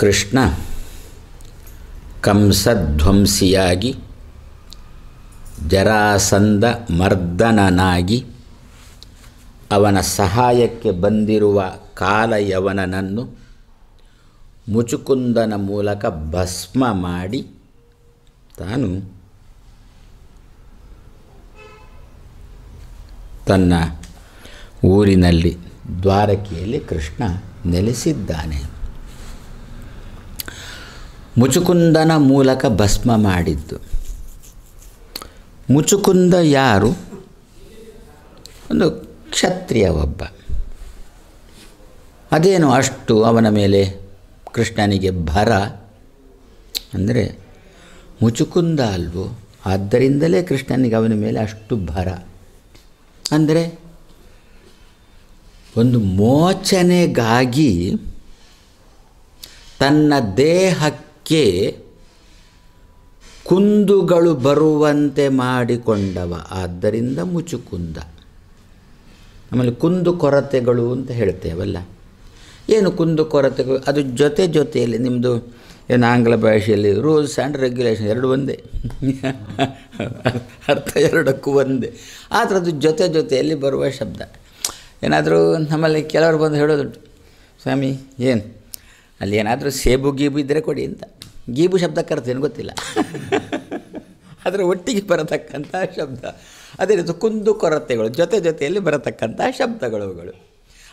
ಕೃಷ್ಣ ಕಂಸಧ್ವಂಸಿಯಾಗಿ ಜರಾಸಂದ ಮರ್ದನನಾಗಿ ಅವನ ಸಹಾಯಕ್ಕೆ ಬಂದಿರುವ ಕಾಲಯವನನನ್ನು ಮುಚುಕುಂದನ ಮೂಲಕ ಭಸ್ಮ ಮಾಡಿ ತಾನು ತನ್ನ ಊರಿನಲ್ಲಿ ದ್ವಾರಕೆಯಲ್ಲಿ ಕೃಷ್ಣ ನೆಲೆಸಿದ್ದಾನೆ ಮುಚುಕುಂದನ ಮೂಲಕ ಭಸ್ಮ ಮಾಡಿದ್ದು ಮುಚುಕುಂದ ಯಾರು ಒಂದು ಕ್ಷತ್ರಿಯ ಒಬ್ಬ ಅದೇನು ಅಷ್ಟು ಅವನ ಮೇಲೆ ಕೃಷ್ಣನಿಗೆ ಭರ ಅಂದರೆ ಮುಚುಕುಂದ ಅಲ್ವೋ ಆದ್ದರಿಂದಲೇ ಕೃಷ್ಣನಿಗೆ ಅವನ ಮೇಲೆ ಅಷ್ಟು ಭರ ಅಂದರೆ ಒಂದು ಮೋಚನೆಗಾಗಿ ತನ್ನ ದೇಹಕ್ಕೆ ಕೆ ಕುಂದುಗಳು ಬರುವಂತೆ ಮಾಡಿಕೊಂಡವ ಆದ್ದರಿಂದ ಮುಚುಕುಂದ ಆಮೇಲೆ ಕುಂದು ಕೊರತೆಗಳು ಅಂತ ಹೇಳ್ತೇವಲ್ಲ ಏನು ಕುಂದು ಕೊರತೆಗಳು ಅದು ಜೊತೆ ಜೊತೆಯಲ್ಲಿ ನಿಮ್ಮದು ಏನು ಆಂಗ್ಲ ಭಾಷೆಯಲ್ಲಿ ರೂಲ್ಸ್ ಆ್ಯಂಡ್ ರೆಗ್ಯುಲೇಷನ್ ಎರಡು ಒಂದೇ ಅರ್ಥ ಎರಡಕ್ಕೂ ಒಂದೇ ಆದರೆ ಅದು ಜೊತೆ ಜೊತೆಯಲ್ಲಿ ಬರುವ ಶಬ್ದ ಏನಾದರೂ ನಮ್ಮಲ್ಲಿ ಕೆಲವರು ಬಂದು ಹೇಳೋದು ಸ್ವಾಮಿ ಏನು ಅಲ್ಲಿ ಏನಾದರೂ ಸೇಬು ಗೀಬು ಇದ್ದರೆ ಕೊಡಿ ಅಂತ ಗೀಬು ಶಬ್ದ ಕರ್ತೇನೆ ಗೊತ್ತಿಲ್ಲ ಅದರ ಒಟ್ಟಿಗೆ ಬರತಕ್ಕಂಥ ಶಬ್ದ ಅದೇ ರೀತಿ ಕುಂದು ಕೊರತೆಗಳು ಜೊತೆ ಜೊತೆಯಲ್ಲಿ ಬರತಕ್ಕಂಥ ಶಬ್ದಗಳು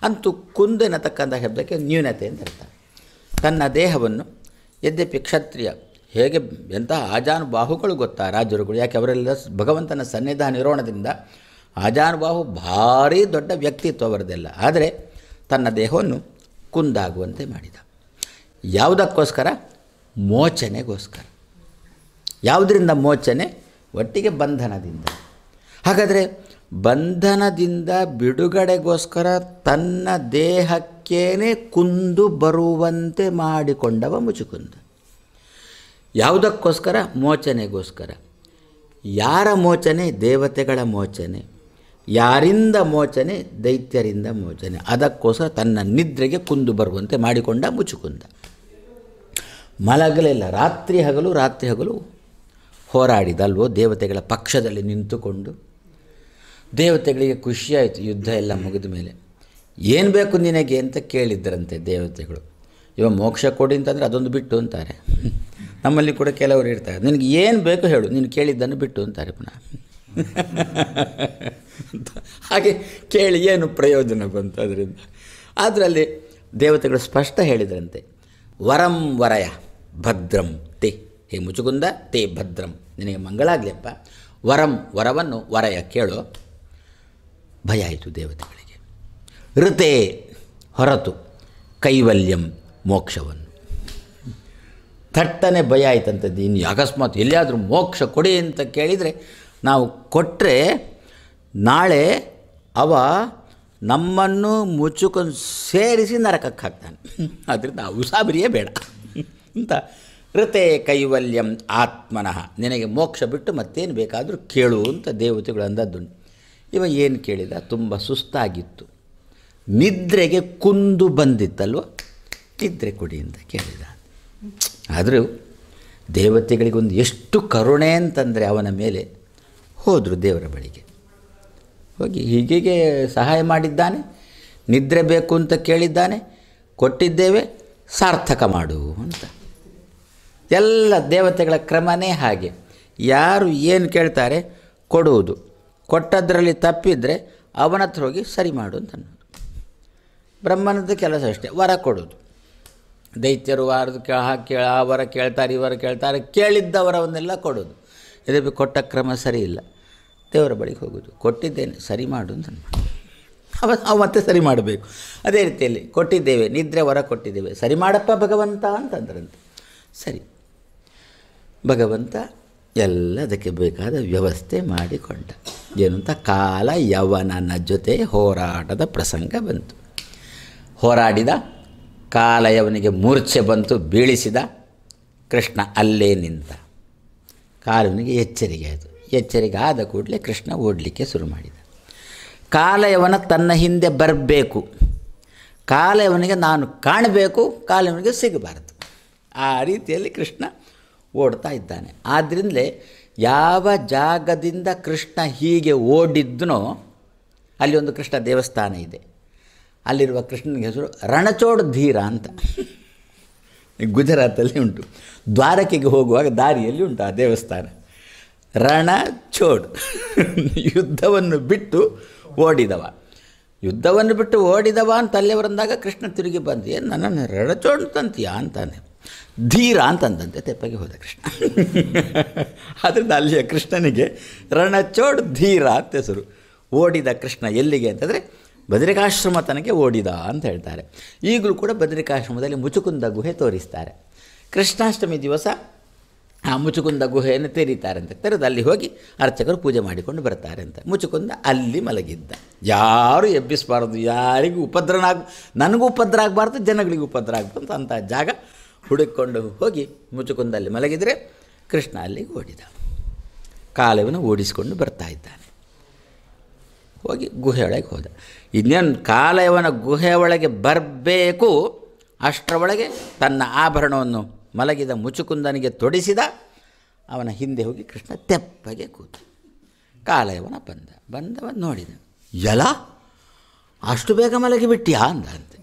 ಅಂತೂ ಕುಂದೆನತಕ್ಕಂಥ ಶಬ್ದಕ್ಕೆ ನ್ಯೂನತೆ ಅಂತ ಅರ್ಥ ತನ್ನ ದೇಹವನ್ನು ಯದ್ಯಪಿ ಕ್ಷತ್ರಿಯ ಹೇಗೆ ಎಂತಹ ಆಜಾನುಬಾಹುಗಳು ಗೊತ್ತಾ ರಾಜರುಗಳು ಯಾಕೆ ಅವರೆಲ್ಲ ಭಗವಂತನ ಸನ್ನಿಧಾನ ನಿರ್ವಹಣದಿಂದ ಆಜಾನುಬಾಹು ಭಾರೀ ದೊಡ್ಡ ವ್ಯಕ್ತಿತ್ವ ಅವರದೆಲ್ಲ ಆದರೆ ತನ್ನ ದೇಹವನ್ನು ಕುಂದಾಗುವಂತೆ ಮಾಡಿದ ಯಾವುದಕ್ಕೋಸ್ಕರ ಮೋಚನೆಗೋಸ್ಕರ ಯಾವುದರಿಂದ ಮೋಚನೆ ಒಟ್ಟಿಗೆ ಬಂಧನದಿಂದ ಹಾಗಾದರೆ ಬಂಧನದಿಂದ ಬಿಡುಗಡೆಗೋಸ್ಕರ ತನ್ನ ದೇಹಕ್ಕೇನೆ ಕುಂದು ಬರುವಂತೆ ಮಾಡಿಕೊಂಡವ ಮುಚುಕುಂದ ಯಾವುದಕ್ಕೋಸ್ಕರ ಮೋಚನೆಗೋಸ್ಕರ ಯಾರ ಮೋಚನೆ ದೇವತೆಗಳ ಮೋಚನೆ ಯಾರಿಂದ ಮೋಚನೆ ದೈತ್ಯರಿಂದ ಮೋಚನೆ ಅದಕ್ಕೋಸ್ಕರ ತನ್ನ ನಿದ್ರೆಗೆ ಕುಂದು ಬರುವಂತೆ ಮಾಡಿಕೊಂಡ ಮುಚುಕುಂದ ಮಲಗಲಿಲ್ಲ ರಾತ್ರಿ ಹಗಲು ರಾತ್ರಿ ಹಗಲು ಹೋರಾಡಿದಲ್ವೋ ದೇವತೆಗಳ ಪಕ್ಷದಲ್ಲಿ ನಿಂತುಕೊಂಡು ದೇವತೆಗಳಿಗೆ ಖುಷಿಯಾಯಿತು ಯುದ್ಧ ಎಲ್ಲ ಮುಗಿದ ಮೇಲೆ ಏನು ಬೇಕು ನಿನಗೆ ಅಂತ ಕೇಳಿದ್ದರಂತೆ ದೇವತೆಗಳು ಇವ ಮೋಕ್ಷ ಕೊಡಿ ಅಂತಂದರೆ ಅದೊಂದು ಬಿಟ್ಟು ಅಂತಾರೆ ನಮ್ಮಲ್ಲಿ ಕೂಡ ಕೆಲವರು ಇರ್ತಾರೆ ನಿನಗೆ ಏನು ಬೇಕು ಹೇಳು ನೀನು ಕೇಳಿದ್ದನ್ನು ಬಿಟ್ಟು ಅಂತಾರೆ ಪುನಃ ಹಾಗೆ ಕೇಳಿ ಏನು ಪ್ರಯೋಜನ ಬಂತು ಅದರಿಂದ ಅದರಲ್ಲಿ ದೇವತೆಗಳು ಸ್ಪಷ್ಟ ಹೇಳಿದ್ರಂತೆ ವರಂ ವರಯ ಭದ್ರಂ ತೇ ಹೇ ಮುಚುಗುಂದ ತೇ ಭದ್ರಂ ನಿನಗೆ ಮಂಗಳಾಗಲಿಯಪ್ಪ ವರಂ ವರವನ್ನು ವರಯ ಕೇಳು ಭಯ ಆಯಿತು ದೇವತೆಗಳಿಗೆ ಋತೆ ಹೊರತು ಕೈವಲ್ಯಂ ಮೋಕ್ಷವನ್ನು ಥಟ್ಟನೆ ಭಯ ಅಂತ ಇನ್ನು ಅಕಸ್ಮಾತ್ ಎಲ್ಲಿಯಾದರೂ ಮೋಕ್ಷ ಕೊಡಿ ಅಂತ ಕೇಳಿದರೆ ನಾವು ಕೊಟ್ಟರೆ ನಾಳೆ ಅವ ನಮ್ಮನ್ನು ಮುಚ್ಚುಕೊಂಡು ಸೇರಿಸಿ ನರಕಕ್ಕೆ ಹಾಕ್ತಾನೆ ಅದರಿಂದ ಉಸಾಬರಿಯೇ ಬೇಡ ಅಂತ ಋತೆ ಕೈವಲ್ಯಂ ಆತ್ಮನಃ ನಿನಗೆ ಮೋಕ್ಷ ಬಿಟ್ಟು ಮತ್ತೇನು ಬೇಕಾದರೂ ಕೇಳು ಅಂತ ದೇವತೆಗಳು ಅಂದದ್ದುಂಟು ಇವ ಏನು ಕೇಳಿದ ತುಂಬ ಸುಸ್ತಾಗಿತ್ತು ನಿದ್ರೆಗೆ ಕುಂದು ಬಂದಿತ್ತಲ್ವ ನಿದ್ರೆ ಕೊಡಿ ಅಂತ ಕೇಳಿದ ಆದರೂ ದೇವತೆಗಳಿಗೊಂದು ಎಷ್ಟು ಕರುಣೆ ಅಂತಂದರೆ ಅವನ ಮೇಲೆ ಹೋದರು ದೇವರ ಬಳಿಗೆ ಹೋಗಿ ಹೀಗೆ ಸಹಾಯ ಮಾಡಿದ್ದಾನೆ ನಿದ್ರೆ ಬೇಕು ಅಂತ ಕೇಳಿದ್ದಾನೆ ಕೊಟ್ಟಿದ್ದೇವೆ ಸಾರ್ಥಕ ಮಾಡು ಅಂತ ಎಲ್ಲ ದೇವತೆಗಳ ಕ್ರಮನೇ ಹಾಗೆ ಯಾರು ಏನು ಕೇಳ್ತಾರೆ ಕೊಡುವುದು ಕೊಟ್ಟದ್ರಲ್ಲಿ ತಪ್ಪಿದರೆ ಅವನ ಹತ್ರ ಹೋಗಿ ಸರಿ ಮಾಡು ಅಂತ ಅನ್ನೋದು ಬ್ರಹ್ಮನದ್ದು ಕೆಲಸ ಅಷ್ಟೇ ವರ ಕೊಡೋದು ದೈತ್ಯರು ವಾರದ ಕೇಳ ಆ ವರ ಕೇಳ್ತಾರೆ ಇವರ ಕೇಳ್ತಾರೆ ಕೇಳಿದ್ದವರವನ್ನೆಲ್ಲ ಕೊಡೋದು ಇದಕ್ಕೆ ಕೊಟ್ಟ ಕ್ರಮ ಸರಿ ಇಲ್ಲ ದೇವರ ಬಳಿಗೆ ಹೋಗೋದು ಕೊಟ್ಟಿದ್ದೇನೆ ಸರಿ ಮಾಡು ಅಂತ ಅವ ಅವ ಮತ್ತೆ ಸರಿ ಮಾಡಬೇಕು ಅದೇ ರೀತಿಯಲ್ಲಿ ಕೊಟ್ಟಿದ್ದೇವೆ ನಿದ್ರೆ ವರ ಕೊಟ್ಟಿದ್ದೇವೆ ಸರಿ ಮಾಡಪ್ಪ ಭಗವಂತ ಅಂತಂದ್ರಂತೆ ಸರಿ ಭಗವಂತ ಎಲ್ಲದಕ್ಕೆ ಬೇಕಾದ ವ್ಯವಸ್ಥೆ ಮಾಡಿಕೊಂಡ ಏನಂತ ಕಾಲ ಯವನನ ಜೊತೆ ಹೋರಾಟದ ಪ್ರಸಂಗ ಬಂತು ಹೋರಾಡಿದ ಕಾಲ ಯವನಿಗೆ ಮೂರ್ಛೆ ಬಂತು ಬೀಳಿಸಿದ ಕೃಷ್ಣ ಅಲ್ಲೇ ನಿಂತ ಕಾಲವನಿಗೆ ಎಚ್ಚರಿಕೆ ಆಯಿತು ಎಚ್ಚರಿಕೆ ಆದ ಕೂಡಲೇ ಕೃಷ್ಣ ಓಡಲಿಕ್ಕೆ ಶುರು ಮಾಡಿದ ಕಾಲಯವನ ತನ್ನ ಹಿಂದೆ ಬರಬೇಕು ಕಾಲಯವನಿಗೆ ನಾನು ಕಾಣಬೇಕು ಕಾಲವನಿಗೆ ಸಿಗಬಾರದು ಆ ರೀತಿಯಲ್ಲಿ ಕೃಷ್ಣ ಓಡ್ತಾ ಇದ್ದಾನೆ ಆದ್ದರಿಂದಲೇ ಯಾವ ಜಾಗದಿಂದ ಕೃಷ್ಣ ಹೀಗೆ ಓಡಿದ್ನೋ ಅಲ್ಲಿ ಒಂದು ಕೃಷ್ಣ ದೇವಸ್ಥಾನ ಇದೆ ಅಲ್ಲಿರುವ ಕೃಷ್ಣನಿಗೆ ಹೆಸರು ರಣಚೋಡ್ ಧೀರ ಅಂತ ಗುಜರಾತಲ್ಲಿ ಉಂಟು ದ್ವಾರಕೆಗೆ ಹೋಗುವಾಗ ದಾರಿಯಲ್ಲಿ ಉಂಟು ಆ ದೇವಸ್ಥಾನ ರಣಚೋಡ್ ಯುದ್ಧವನ್ನು ಬಿಟ್ಟು ಓಡಿದವ ಯುದ್ಧವನ್ನು ಬಿಟ್ಟು ಓಡಿದವ ಅಂತ ಅಲ್ಲೇ ಬರಂದಾಗ ಕೃಷ್ಣ ತಿರುಗಿ ಬಂದು ನನ್ನನ್ನು ರಣಚೋಡ್ ತಂತೀಯ ಅಂತಾನೆ ಧೀರ ಅಂತಂದಂತೆ ತೆಪ್ಪಗೆ ಹೋದ ಕೃಷ್ಣ ಆದ್ದರಿಂದ ಅಲ್ಲಿಯ ಕೃಷ್ಣನಿಗೆ ರಣಚೋಡ್ ಧೀರ ಅಂತ ಹೆಸರು ಓಡಿದ ಕೃಷ್ಣ ಎಲ್ಲಿಗೆ ಅಂತಂದರೆ ಬದರಿಕಾಶ್ರಮ ತನಗೆ ಓಡಿದ ಅಂತ ಹೇಳ್ತಾರೆ ಈಗಲೂ ಕೂಡ ಬದರಿಕಾಶ್ರಮದಲ್ಲಿ ಮುಚುಕುಂದ ಗುಹೆ ತೋರಿಸ್ತಾರೆ ಕೃಷ್ಣಾಷ್ಟಮಿ ದಿವಸ ಆ ಮುಚುಕುಂದ ಗುಹೆಯನ್ನು ತೆರೀತಾರೆ ಅಂತ ತೆರೆದು ಅಲ್ಲಿ ಹೋಗಿ ಅರ್ಚಕರು ಪೂಜೆ ಮಾಡಿಕೊಂಡು ಬರ್ತಾರೆ ಅಂತ ಮುಚುಕುಂದ ಅಲ್ಲಿ ಮಲಗಿದ್ದ ಯಾರು ಎಬ್ಬಿಸಬಾರ್ದು ಯಾರಿಗೂ ಉಪದ್ರನಾಗ ನನಗೂ ಉಪದ್ರ ಆಗಬಾರ್ದು ಜನಗಳಿಗೂ ಉಪದ್ರ ಆಗಬಾರ್ದು ಅಂತ ಜಾಗ ಹುಡುಕೊಂಡು ಹೋಗಿ ಮುಚುಕುಂದಲ್ಲಿ ಮಲಗಿದರೆ ಕೃಷ್ಣ ಅಲ್ಲಿಗೆ ಓಡಿದ ಕಾಲವನ್ನು ಓಡಿಸಿಕೊಂಡು ಬರ್ತಾ ಇದ್ದಾನೆ ಹೋಗಿ ಗುಹೆಯೊಳಗೆ ಹೋದ ಇನ್ನೇನು ಕಾಲಯವನ ಗುಹೆಯೊಳಗೆ ಒಳಗೆ ಬರಬೇಕು ಅಷ್ಟರೊಳಗೆ ತನ್ನ ಆಭರಣವನ್ನು ಮಲಗಿದ ಮುಚುಕುಂದನಿಗೆ ತೊಡಿಸಿದ ಅವನ ಹಿಂದೆ ಹೋಗಿ ಕೃಷ್ಣ ತೆಪ್ಪಗೆ ಕೂತ ಕಾಲಯವನ ಬಂದ ಬಂದವನು ನೋಡಿದ ಎಲ್ಲ ಅಷ್ಟು ಬೇಗ ಮಲಗಿಬಿಟ್ಟಿಯಾ ಅಂದಂತೆ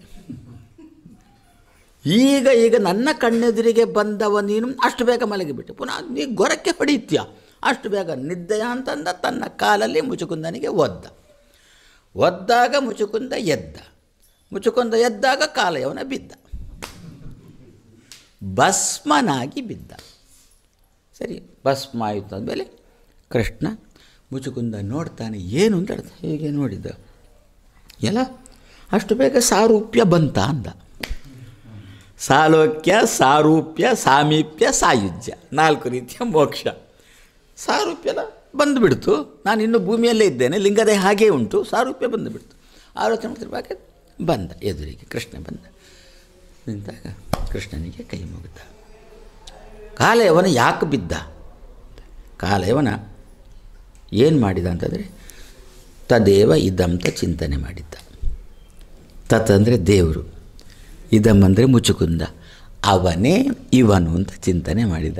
ಈಗ ಈಗ ನನ್ನ ಕಣ್ಣೆದುರಿಗೆ ಬಂದವ ನೀನು ಅಷ್ಟು ಬೇಗ ಮಲಗಿಬಿಟ್ಟು ಪುನಃ ನೀ ಗೊರಕ್ಕೆ ಹೊಡೆಯುತ್ತೀಯ ಅಷ್ಟು ಬೇಗ ನಿದ್ದೆಯ ಅಂತಂದ ತನ್ನ ಕಾಲಲ್ಲಿ ಮುಚುಕುಂದನಿಗೆ ಒದ್ದ ಒದ್ದಾಗ ಮುಚುಕುಂದ ಎದ್ದ ಮುಚುಕುಂದ ಎದ್ದಾಗ ಕಾಲಯವನ ಬಿದ್ದ ಭಸ್ಮನಾಗಿ ಬಿದ್ದ ಸರಿ ಭಸ್ಮ ಆಯಿತು ಅಂದಮೇಲೆ ಕೃಷ್ಣ ಮುಚುಕುಂದ ನೋಡ್ತಾನೆ ಏನು ಅಂತ ಹೇಳ್ತಾನೆ ಹೇಗೆ ನೋಡಿದ್ದ ಎಲ್ಲ ಅಷ್ಟು ಬೇಗ ಸಾರೂಪ್ಯ ಬಂತ ಅಂದ ಸಾಲೋಕ್ಯ ಸಾರೂಪ್ಯ ಸಾಮೀಪ್ಯ ಸಾಯುಜ್ಯ ನಾಲ್ಕು ರೀತಿಯ ಮೋಕ್ಷ ಸಾರೂಪ್ಯನ ಬಂದುಬಿಡ್ತು ನಾನು ಇನ್ನೂ ಭೂಮಿಯಲ್ಲೇ ಇದ್ದೇನೆ ಲಿಂಗದೇ ಹಾಗೇ ಉಂಟು ಸಾರೂಪ್ಯ ಬಂದುಬಿಡ್ತು ಆಲೋಚನೆ ಮಾಡ್ತಿರುವಾಗ ಬಂದ ಎದುರಿಗೆ ಕೃಷ್ಣ ಬಂದ ನಿಂತಾಗ ಕೃಷ್ಣನಿಗೆ ಕೈ ಮುಗಿದ ಕಾಲಯವನ ಯಾಕೆ ಬಿದ್ದ ಕಾಲಯವನ ಏನು ಮಾಡಿದ ಅಂತಂದರೆ ತದೇವ ಇದಂತ ಚಿಂತನೆ ಮಾಡಿದ್ದ ತತ್ ದೇವರು ಇದಮ್ಮಂದರೆ ಮುಚುಕುಂದ ಅವನೇ ಇವನು ಅಂತ ಚಿಂತನೆ ಮಾಡಿದ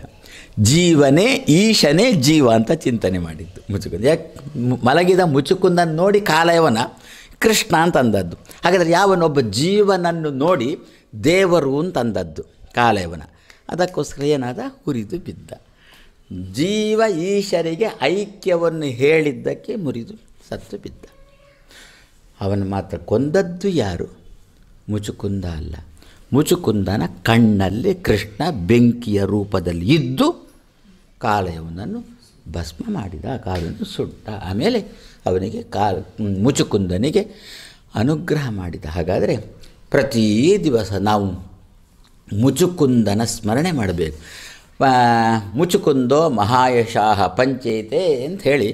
ಜೀವನೇ ಈಶನೇ ಜೀವ ಅಂತ ಚಿಂತನೆ ಮಾಡಿದ್ದು ಮುಚುಕುಂದ ಯಾಕೆ ಮಲಗಿದ ಮುಚುಕುಂದನ್ನು ನೋಡಿ ಕಾಲಯವನ ಕೃಷ್ಣ ಅಂತಂದದ್ದು ಹಾಗಾದರೆ ಯಾವನೊಬ್ಬ ಜೀವನನ್ನು ನೋಡಿ ದೇವರು ಅಂತಂದದ್ದು ಕಾಲಯವನ ಅದಕ್ಕೋಸ್ಕರ ಏನಾದ ಹುರಿದು ಬಿದ್ದ ಜೀವ ಈಶರಿಗೆ ಐಕ್ಯವನ್ನು ಹೇಳಿದ್ದಕ್ಕೆ ಮುರಿದು ಸತ್ತು ಬಿದ್ದ ಅವನು ಮಾತ್ರ ಕೊಂದದ್ದು ಯಾರು ಮುಚುಕುಂದ ಅಲ್ಲ ಮುಚುಕುಂದನ ಕಣ್ಣಲ್ಲಿ ಕೃಷ್ಣ ಬೆಂಕಿಯ ರೂಪದಲ್ಲಿ ಇದ್ದು ಕಾಲೆಯವನನ್ನು ಭಸ್ಮ ಮಾಡಿದ ಕಾಲವನ್ನು ಸುಟ್ಟ ಆಮೇಲೆ ಅವನಿಗೆ ಕಾಲ್ ಮುಚುಕುಂದನಿಗೆ ಅನುಗ್ರಹ ಮಾಡಿದ ಹಾಗಾದರೆ ಪ್ರತಿ ದಿವಸ ನಾವು ಮುಚುಕುಂದನ ಸ್ಮರಣೆ ಮಾಡಬೇಕು ಮುಚುಕುಂದೋ ಮಹಾಯಶಾಹ ಪಂಚೇತೆ ಅಂತ ಹೇಳಿ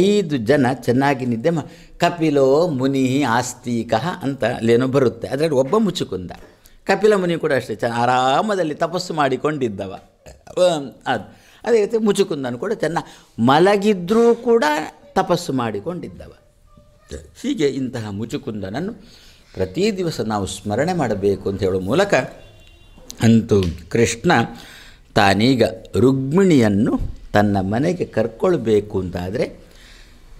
ಐದು ಜನ ಚೆನ್ನಾಗಿ ನಿದ್ದೆ ಮ ಕಪಿಲೋ ಮುನಿ ಆಸ್ತಿಕ ಅಂತ ಅಲ್ಲೇನೋ ಬರುತ್ತೆ ಅದರಲ್ಲಿ ಒಬ್ಬ ಮುಚುಕುಂದ ಕಪಿಲ ಮುನಿ ಕೂಡ ಅಷ್ಟೇ ಚೆನ್ನ ಆರಾಮದಲ್ಲಿ ತಪಸ್ಸು ಮಾಡಿಕೊಂಡಿದ್ದವ ಅದು ಅದೇ ರೀತಿ ಮುಚುಕುಂದನು ಕೂಡ ಚೆನ್ನ ಮಲಗಿದ್ರೂ ಕೂಡ ತಪಸ್ಸು ಮಾಡಿಕೊಂಡಿದ್ದವ ಹೀಗೆ ಇಂತಹ ಮುಚುಕುಂದನನ್ನು ಪ್ರತಿ ದಿವಸ ನಾವು ಸ್ಮರಣೆ ಮಾಡಬೇಕು ಅಂತ ಹೇಳೋ ಮೂಲಕ ಅಂತೂ ಕೃಷ್ಣ ತಾನೀಗ ರುಗ್ಮಿಣಿಯನ್ನು ತನ್ನ ಮನೆಗೆ ಕರ್ಕೊಳ್ಬೇಕು ಅಂತಾದರೆ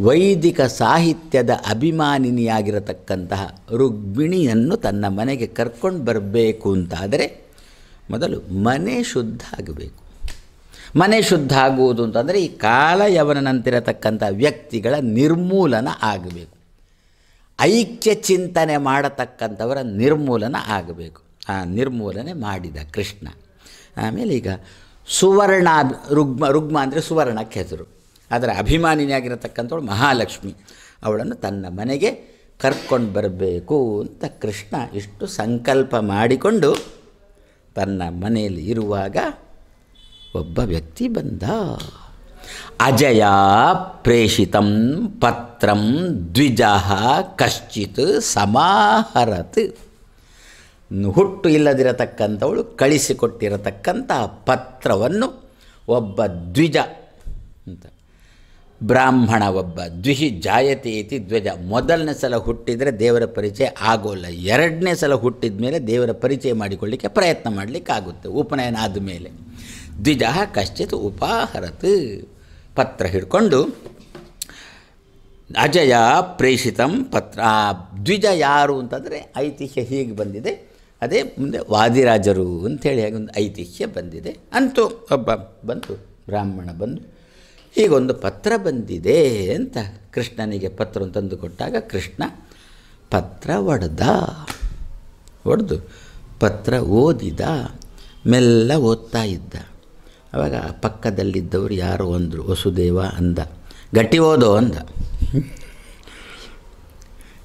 ವೈದಿಕ ಸಾಹಿತ್ಯದ ಅಭಿಮಾನಿನಿಯಾಗಿರತಕ್ಕಂತಹ ರುಗ್ಮಿಣಿಯನ್ನು ತನ್ನ ಮನೆಗೆ ಕರ್ಕೊಂಡು ಬರಬೇಕು ಅಂತಾದರೆ ಮೊದಲು ಮನೆ ಶುದ್ಧ ಆಗಬೇಕು ಮನೆ ಶುದ್ಧ ಆಗುವುದು ಅಂತಂದರೆ ಈ ಕಾಲಯವನಂತಿರತಕ್ಕಂಥ ವ್ಯಕ್ತಿಗಳ ನಿರ್ಮೂಲನ ಆಗಬೇಕು ಐಕ್ಯ ಚಿಂತನೆ ಮಾಡತಕ್ಕಂಥವರ ನಿರ್ಮೂಲನ ಆಗಬೇಕು ಆ ನಿರ್ಮೂಲನೆ ಮಾಡಿದ ಕೃಷ್ಣ ಆಮೇಲೆ ಈಗ ಸುವರ್ಣ ರುಗ್ಮ ರುಗ್ಮ ಅಂದರೆ ಸುವರ್ಣಕ್ಕೆ ಹೆಸರು ಅದರ ಅಭಿಮಾನಿನಿಯಾಗಿರತಕ್ಕಂಥವಳು ಮಹಾಲಕ್ಷ್ಮಿ ಅವಳನ್ನು ತನ್ನ ಮನೆಗೆ ಕರ್ಕೊಂಡು ಬರಬೇಕು ಅಂತ ಕೃಷ್ಣ ಇಷ್ಟು ಸಂಕಲ್ಪ ಮಾಡಿಕೊಂಡು ತನ್ನ ಮನೆಯಲ್ಲಿ ಇರುವಾಗ ಒಬ್ಬ ವ್ಯಕ್ತಿ ಬಂದ ಅಜಯ ಪ್ರೇಷಿತಂ ಪತ್ರಂ ದ್ವಿಜ ಕಶ್ಚಿತ್ ಸಮಾಹರತ್ ಹುಟ್ಟು ಇಲ್ಲದಿರತಕ್ಕಂಥವಳು ಕಳಿಸಿಕೊಟ್ಟಿರತಕ್ಕಂಥ ಪತ್ರವನ್ನು ಒಬ್ಬ ದ್ವಿಜ ಅಂತ ಬ್ರಾಹ್ಮಣ ಒಬ್ಬ ದ್ವಿಹಿ ಜಾಯತೆ ಇತಿ ಧ್ವಜ ಮೊದಲನೇ ಸಲ ಹುಟ್ಟಿದರೆ ದೇವರ ಪರಿಚಯ ಆಗೋಲ್ಲ ಎರಡನೇ ಸಲ ಹುಟ್ಟಿದ ಮೇಲೆ ದೇವರ ಪರಿಚಯ ಮಾಡಿಕೊಳ್ಳಿಕ್ಕೆ ಪ್ರಯತ್ನ ಆಗುತ್ತೆ ಉಪನಯನ ಆದ ಮೇಲೆ ದ್ವಿಜ ಕಶ್ಚಿತ್ ಉಪಾಹರತ್ ಪತ್ರ ಹಿಡ್ಕೊಂಡು ಅಜಯ ಪ್ರೇಷಿತಂ ಪತ್ರ ದ್ವಿಜ ಯಾರು ಅಂತಂದರೆ ಐತಿಹ್ಯ ಹೀಗೆ ಬಂದಿದೆ ಅದೇ ಮುಂದೆ ವಾದಿರಾಜರು ಅಂತೇಳಿ ಹಾಗೆ ಒಂದು ಐತಿಹ್ಯ ಬಂದಿದೆ ಅಂತೂ ಒಬ್ಬ ಬಂತು ಬ್ರಾಹ್ಮಣ ಬಂದು ಈಗೊಂದು ಪತ್ರ ಬಂದಿದೆ ಅಂತ ಕೃಷ್ಣನಿಗೆ ಪತ್ರವನ್ನು ತಂದು ಕೊಟ್ಟಾಗ ಕೃಷ್ಣ ಪತ್ರ ಒಡೆದ ಒಡೆದು ಪತ್ರ ಓದಿದ ಮೆಲ್ಲ ಓದ್ತಾ ಇದ್ದ ಆವಾಗ ಪಕ್ಕದಲ್ಲಿದ್ದವರು ಯಾರು ಅಂದರು ವಸುದೇವ ಅಂದ ಗಟ್ಟಿ ಓದೋ ಅಂದ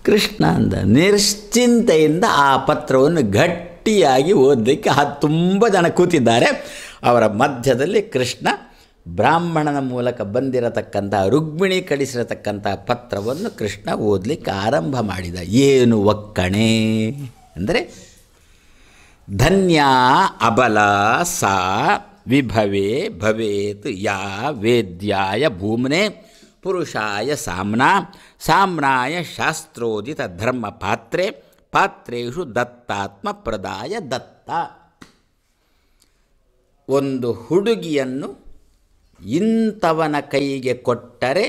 ಕೃಷ್ಣ ಅಂದ ನಿಶ್ಚಿಂತೆಯಿಂದ ಆ ಪತ್ರವನ್ನು ಗಟ್ಟಿಯಾಗಿ ಓದಲಿಕ್ಕೆ ಆ ತುಂಬ ಜನ ಕೂತಿದ್ದಾರೆ ಅವರ ಮಧ್ಯದಲ್ಲಿ ಕೃಷ್ಣ ಬ್ರಾಹ್ಮಣನ ಮೂಲಕ ಬಂದಿರತಕ್ಕಂಥ ರುಗ್ಮಿಣಿ ಕಳಿಸಿರತಕ್ಕಂಥ ಪತ್ರವನ್ನು ಕೃಷ್ಣ ಓದಲಿಕ್ಕೆ ಆರಂಭ ಮಾಡಿದ ಏನು ಒಕ್ಕಣೆ ಅಂದರೆ ಧನ್ಯಾ ಅಬಲ ಸಾ ವಿಭವೇ ಭವೇತ್ ಯಾ ವೇದ್ಯಾಯ ಭೂಮನೆ ಪುರುಷಾಯ ಸಾಮ್ನಾ ಸಾಮ್ನಾಯ ಶಾಸ್ತ್ರೋದಿತ ಧರ್ಮ ಪಾತ್ರೆ ಪಾತ್ರೇಷು ದತ್ತಾತ್ಮ ಪ್ರದಾಯ ದತ್ತ ಒಂದು ಹುಡುಗಿಯನ್ನು ಇಂಥವನ ಕೈಗೆ ಕೊಟ್ಟರೆ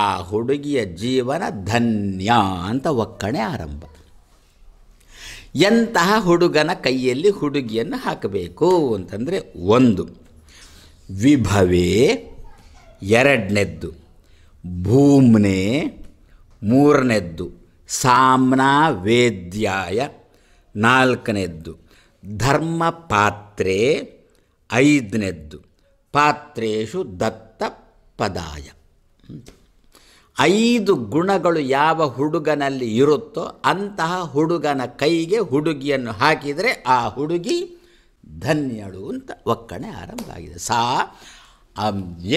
ಆ ಹುಡುಗಿಯ ಜೀವನ ಧನ್ಯ ಅಂತ ಒಕ್ಕಣೆ ಆರಂಭ ಎಂತಹ ಹುಡುಗನ ಕೈಯಲ್ಲಿ ಹುಡುಗಿಯನ್ನು ಹಾಕಬೇಕು ಅಂತಂದರೆ ಒಂದು ವಿಭವೇ ಎರಡನೇದ್ದು ಭೂಮ್ನೆ ಮೂರನೇದ್ದು ಸಾಮ್ನಾ ವೇದ್ಯಾಯ ನಾಲ್ಕನೇದ್ದು ಧರ್ಮ ಪಾತ್ರೆ ಐದನೇದ್ದು ಪಾತ್ರೇಶು ದತ್ತ ಪದಾಯ ಐದು ಗುಣಗಳು ಯಾವ ಹುಡುಗನಲ್ಲಿ ಇರುತ್ತೋ ಅಂತಹ ಹುಡುಗನ ಕೈಗೆ ಹುಡುಗಿಯನ್ನು ಹಾಕಿದರೆ ಆ ಹುಡುಗಿ ಧನ್ಯಳು ಅಂತ ಒಕ್ಕಣೆ ಆರಂಭ ಆಗಿದೆ ಸಾ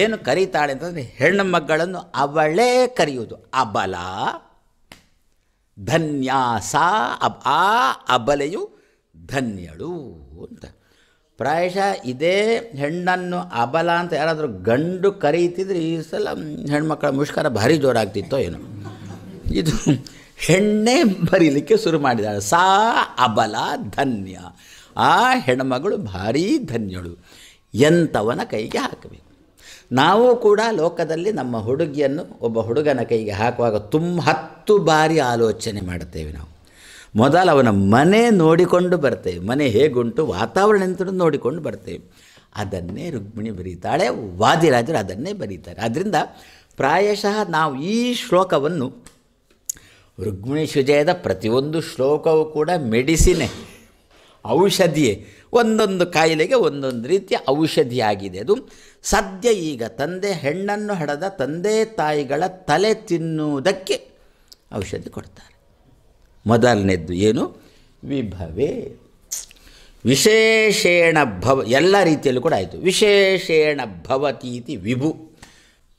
ಏನು ಕರೀತಾಳೆ ಅಂತಂದರೆ ಹೆಣ್ಣು ಮಕ್ಕಳನ್ನು ಅವಳೇ ಕರೆಯುವುದು ಅಬಲ ಸಾ ಅಬ್ ಆ ಅಬಲೆಯು ಧನ್ಯಳು ಅಂತ ಪ್ರಾಯಶಃ ಇದೇ ಹೆಣ್ಣನ್ನು ಅಬಲ ಅಂತ ಯಾರಾದರೂ ಗಂಡು ಕರೀತಿದ್ರೆ ಈ ಸಲ ಹೆಣ್ಮಕ್ಳ ಮುಷ್ಕರ ಭಾರಿ ಜೋರಾಗ್ತಿತ್ತೋ ಏನು ಇದು ಹೆಣ್ಣೇ ಬರೀಲಿಕ್ಕೆ ಶುರು ಮಾಡಿದಾಳೆ ಸಾ ಅಬಲ ಧನ್ಯ ಆ ಹೆಣ್ಮಗಳು ಭಾರೀ ಧನ್ಯಳು ಎಂಥವನ ಕೈಗೆ ಹಾಕಬೇಕು ನಾವು ಕೂಡ ಲೋಕದಲ್ಲಿ ನಮ್ಮ ಹುಡುಗಿಯನ್ನು ಒಬ್ಬ ಹುಡುಗನ ಕೈಗೆ ಹಾಕುವಾಗ ತುಂಬ ಹತ್ತು ಬಾರಿ ಆಲೋಚನೆ ಮಾಡುತ್ತೇವೆ ನಾವು ಮೊದಲು ಅವನ ಮನೆ ನೋಡಿಕೊಂಡು ಬರ್ತೇವೆ ಮನೆ ಹೇಗುಂಟು ವಾತಾವರಣ ಅಂತ ನೋಡಿಕೊಂಡು ಬರ್ತೇವೆ ಅದನ್ನೇ ರುಕ್ಮಿಣಿ ಬರೀತಾಳೆ ವಾದಿರಾಜರು ಅದನ್ನೇ ಬರೀತಾರೆ ಆದ್ದರಿಂದ ಪ್ರಾಯಶಃ ನಾವು ಈ ಶ್ಲೋಕವನ್ನು ರುಕ್ಮಿಣಿ ಸುಜಯದ ಪ್ರತಿಯೊಂದು ಶ್ಲೋಕವೂ ಕೂಡ ಮೆಡಿಸಿನೇ ಔಷಧಿಯೇ ಒಂದೊಂದು ಕಾಯಿಲೆಗೆ ಒಂದೊಂದು ರೀತಿಯ ಔಷಧಿಯಾಗಿದೆ ಅದು ಸದ್ಯ ಈಗ ತಂದೆ ಹೆಣ್ಣನ್ನು ಹಡೆದ ತಂದೆ ತಾಯಿಗಳ ತಲೆ ತಿನ್ನುವುದಕ್ಕೆ ಔಷಧಿ ಕೊಡ್ತಾರೆ ಮೊದಲನೇದ್ದು ಏನು ವಿಭವೇ ವಿಶೇಷೇಣ ಭವ ಎಲ್ಲ ರೀತಿಯಲ್ಲೂ ಕೂಡ ಆಯಿತು ವಿಶೇಷೇಣ ಭವತೀತಿ ವಿಭು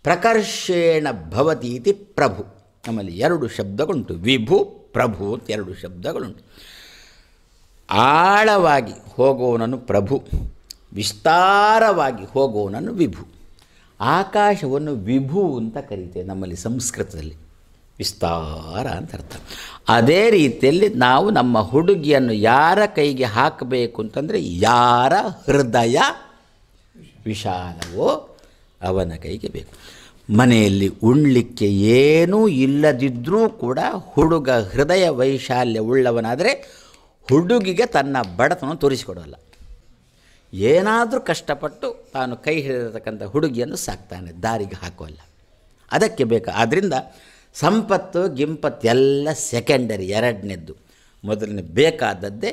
ಪ್ರಕರ್ಷೇಣ ಭವತೀತಿ ಪ್ರಭು ನಮ್ಮಲ್ಲಿ ಎರಡು ಶಬ್ದಗಳುಂಟು ವಿಭು ಪ್ರಭು ಅಂತ ಎರಡು ಶಬ್ದಗಳುಂಟು ಆಳವಾಗಿ ಹೋಗುವವನನ್ನು ಪ್ರಭು ವಿಸ್ತಾರವಾಗಿ ಹೋಗುವವನನ್ನು ವಿಭು ಆಕಾಶವನ್ನು ವಿಭು ಅಂತ ಕರೀತೇವೆ ನಮ್ಮಲ್ಲಿ ಸಂಸ್ಕೃತದಲ್ಲಿ ವಿಸ್ತಾರ ಅಂತ ಅರ್ಥ ಅದೇ ರೀತಿಯಲ್ಲಿ ನಾವು ನಮ್ಮ ಹುಡುಗಿಯನ್ನು ಯಾರ ಕೈಗೆ ಹಾಕಬೇಕು ಅಂತಂದರೆ ಯಾರ ಹೃದಯ ವಿಶಾಲವೋ ಅವನ ಕೈಗೆ ಬೇಕು ಮನೆಯಲ್ಲಿ ಉಣ್ಲಿಕ್ಕೆ ಏನೂ ಇಲ್ಲದಿದ್ದರೂ ಕೂಡ ಹುಡುಗ ಹೃದಯ ವೈಶಾಲ್ಯ ಉಳ್ಳವನಾದರೆ ಹುಡುಗಿಗೆ ತನ್ನ ಬಡತನ ತೋರಿಸಿಕೊಡೋಲ್ಲ ಏನಾದರೂ ಕಷ್ಟಪಟ್ಟು ತಾನು ಕೈ ಹಿಡಿದಿರತಕ್ಕಂಥ ಹುಡುಗಿಯನ್ನು ಸಾಕ್ತಾನೆ ದಾರಿಗೆ ಹಾಕೋಲ್ಲ ಅದಕ್ಕೆ ಬೇಕು ಆದ್ದರಿಂದ ಸಂಪತ್ತು ಗಿಂಪತ್ತು ಎಲ್ಲ ಸೆಕೆಂಡರಿ ಎರಡನೇದ್ದು ಮೊದಲನೇ ಬೇಕಾದದ್ದೇ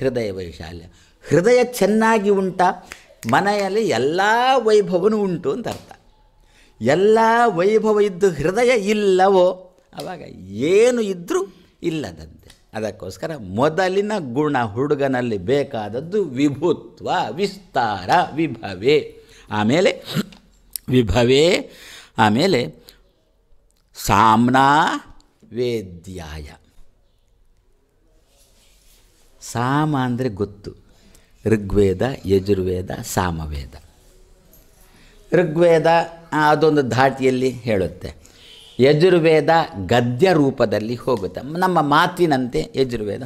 ಹೃದಯ ವೈಶಾಲ್ಯ ಹೃದಯ ಚೆನ್ನಾಗಿ ಉಂಟ ಮನೆಯಲ್ಲಿ ಎಲ್ಲ ವೈಭವನೂ ಉಂಟು ಅಂತ ಅರ್ಥ ಎಲ್ಲ ವೈಭವ ಇದ್ದು ಹೃದಯ ಇಲ್ಲವೋ ಆವಾಗ ಏನು ಇದ್ದರೂ ಇಲ್ಲದಂತೆ ಅದಕ್ಕೋಸ್ಕರ ಮೊದಲಿನ ಗುಣ ಹುಡುಗನಲ್ಲಿ ಬೇಕಾದದ್ದು ವಿಭುತ್ವ ವಿಸ್ತಾರ ವಿಭವೇ ಆಮೇಲೆ ವಿಭವೇ ಆಮೇಲೆ ಸಾಮ್ನಾ ವೇದ್ಯಾಯ ಸಾಮ ಅಂದರೆ ಗೊತ್ತು ಋಗ್ವೇದ ಯಜುರ್ವೇದ ಸಾಮವೇದ ಋಗ್ವೇದ ಅದೊಂದು ಧಾಟಿಯಲ್ಲಿ ಹೇಳುತ್ತೆ ಯಜುರ್ವೇದ ಗದ್ಯ ರೂಪದಲ್ಲಿ ಹೋಗುತ್ತೆ ನಮ್ಮ ಮಾತಿನಂತೆ ಯಜುರ್ವೇದ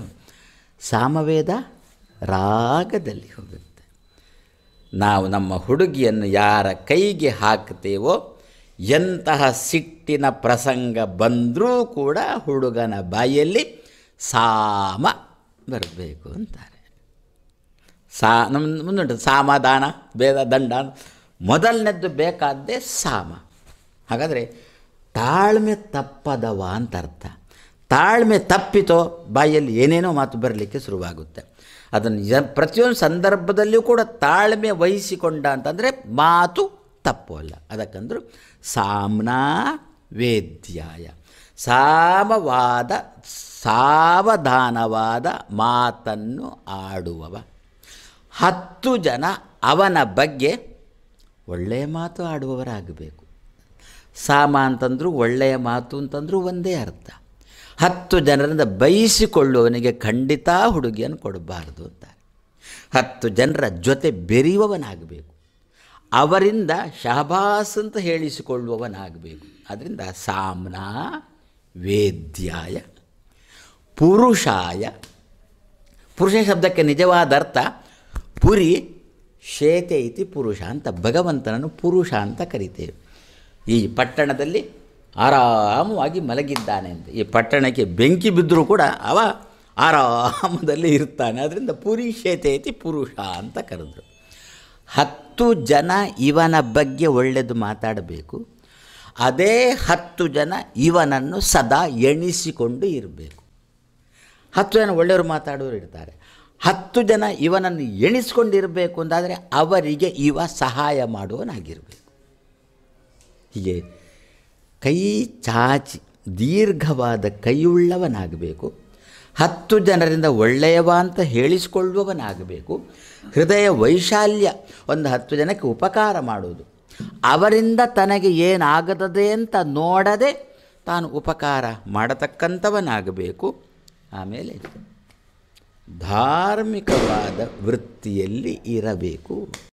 ಸಾಮವೇದ ರಾಗದಲ್ಲಿ ಹೋಗುತ್ತೆ ನಾವು ನಮ್ಮ ಹುಡುಗಿಯನ್ನು ಯಾರ ಕೈಗೆ ಹಾಕ್ತೇವೋ ಎಂತಹ ಸಿಟ್ಟಿನ ಪ್ರಸಂಗ ಬಂದರೂ ಕೂಡ ಹುಡುಗನ ಬಾಯಲ್ಲಿ ಸಾಮ ಬರಬೇಕು ಅಂತಾರೆ ಸಾ ನಮ್ಮ ಮುಂದುಂಟು ಸಾಮ ದಾನ ಭೇದ ದಂಡ ಮೊದಲನೇದ್ದು ಬೇಕಾದ್ದೇ ಸಾಮ ಹಾಗಾದರೆ ತಾಳ್ಮೆ ತಪ್ಪದವ ಅಂತ ಅರ್ಥ ತಾಳ್ಮೆ ತಪ್ಪಿತೋ ಬಾಯಲ್ಲಿ ಏನೇನೋ ಮಾತು ಬರಲಿಕ್ಕೆ ಶುರುವಾಗುತ್ತೆ ಅದನ್ನು ಪ್ರತಿಯೊಂದು ಸಂದರ್ಭದಲ್ಲಿಯೂ ಕೂಡ ತಾಳ್ಮೆ ವಹಿಸಿಕೊಂಡ ಅಂತಂದರೆ ಮಾತು ತಪ್ಪು ಅಲ್ಲ ಅದಕ್ಕಂದ್ರೆ ಸಾಮ್ನಾ ವೇದ್ಯಾಯ ಸಾಮವಾದ ಸಾವಧಾನವಾದ ಮಾತನ್ನು ಆಡುವವ ಹತ್ತು ಜನ ಅವನ ಬಗ್ಗೆ ಒಳ್ಳೆಯ ಮಾತು ಆಡುವವರಾಗಬೇಕು ಸಾಮ ಅಂತಂದರೂ ಒಳ್ಳೆಯ ಮಾತು ಅಂತಂದರೂ ಒಂದೇ ಅರ್ಥ ಹತ್ತು ಜನರಿಂದ ಬಯಸಿಕೊಳ್ಳುವವನಿಗೆ ಖಂಡಿತ ಹುಡುಗಿಯನ್ನು ಕೊಡಬಾರದು ಅಂತಾರೆ ಹತ್ತು ಜನರ ಜೊತೆ ಬೆರೆಯುವವನಾಗಬೇಕು ಅವರಿಂದ ಶಹಬಾಸ್ ಅಂತ ಹೇಳಿಸಿಕೊಳ್ಳುವವನಾಗಬೇಕು ಅದರಿಂದ ಸಾಮ್ನಾ ವೇದ್ಯಾಯ ಪುರುಷಾಯ ಪುರುಷ ಶಬ್ದಕ್ಕೆ ನಿಜವಾದ ಅರ್ಥ ಪುರಿ ಶೇತೆ ಇತಿ ಪುರುಷ ಅಂತ ಭಗವಂತನನ್ನು ಪುರುಷ ಅಂತ ಕರಿತೇವೆ ಈ ಪಟ್ಟಣದಲ್ಲಿ ಆರಾಮವಾಗಿ ಮಲಗಿದ್ದಾನೆ ಅಂತ ಈ ಪಟ್ಟಣಕ್ಕೆ ಬೆಂಕಿ ಬಿದ್ದರೂ ಕೂಡ ಅವ ಆರಾಮದಲ್ಲಿ ಇರ್ತಾನೆ ಅದರಿಂದ ಪುರಿ ಶೇತೆ ಇತಿ ಪುರುಷ ಅಂತ ಕರೆದರು ಹತ್ತು ಜನ ಇವನ ಬಗ್ಗೆ ಒಳ್ಳೆಯದು ಮಾತಾಡಬೇಕು ಅದೇ ಹತ್ತು ಜನ ಇವನನ್ನು ಸದಾ ಎಣಿಸಿಕೊಂಡು ಇರಬೇಕು ಹತ್ತು ಜನ ಒಳ್ಳೆಯವರು ಮಾತಾಡೋರು ಇರ್ತಾರೆ ಹತ್ತು ಜನ ಇವನನ್ನು ಎಣಿಸ್ಕೊಂಡಿರಬೇಕು ಅಂತಾದರೆ ಅವರಿಗೆ ಇವ ಸಹಾಯ ಮಾಡುವನಾಗಿರಬೇಕು ಹೀಗೆ ಕೈ ಚಾಚಿ ದೀರ್ಘವಾದ ಕೈಯುಳ್ಳವನಾಗಬೇಕು ಹತ್ತು ಜನರಿಂದ ಒಳ್ಳೆಯವ ಅಂತ ಹೇಳಿಸಿಕೊಳ್ಳುವವನಾಗಬೇಕು ಹೃದಯ ವೈಶಾಲ್ಯ ಒಂದು ಹತ್ತು ಜನಕ್ಕೆ ಉಪಕಾರ ಮಾಡುವುದು ಅವರಿಂದ ತನಗೆ ಏನಾಗದದೆ ಅಂತ ನೋಡದೆ ತಾನು ಉಪಕಾರ ಮಾಡತಕ್ಕಂಥವನಾಗಬೇಕು ಆಮೇಲೆ ಧಾರ್ಮಿಕವಾದ ವೃತ್ತಿಯಲ್ಲಿ ಇರಬೇಕು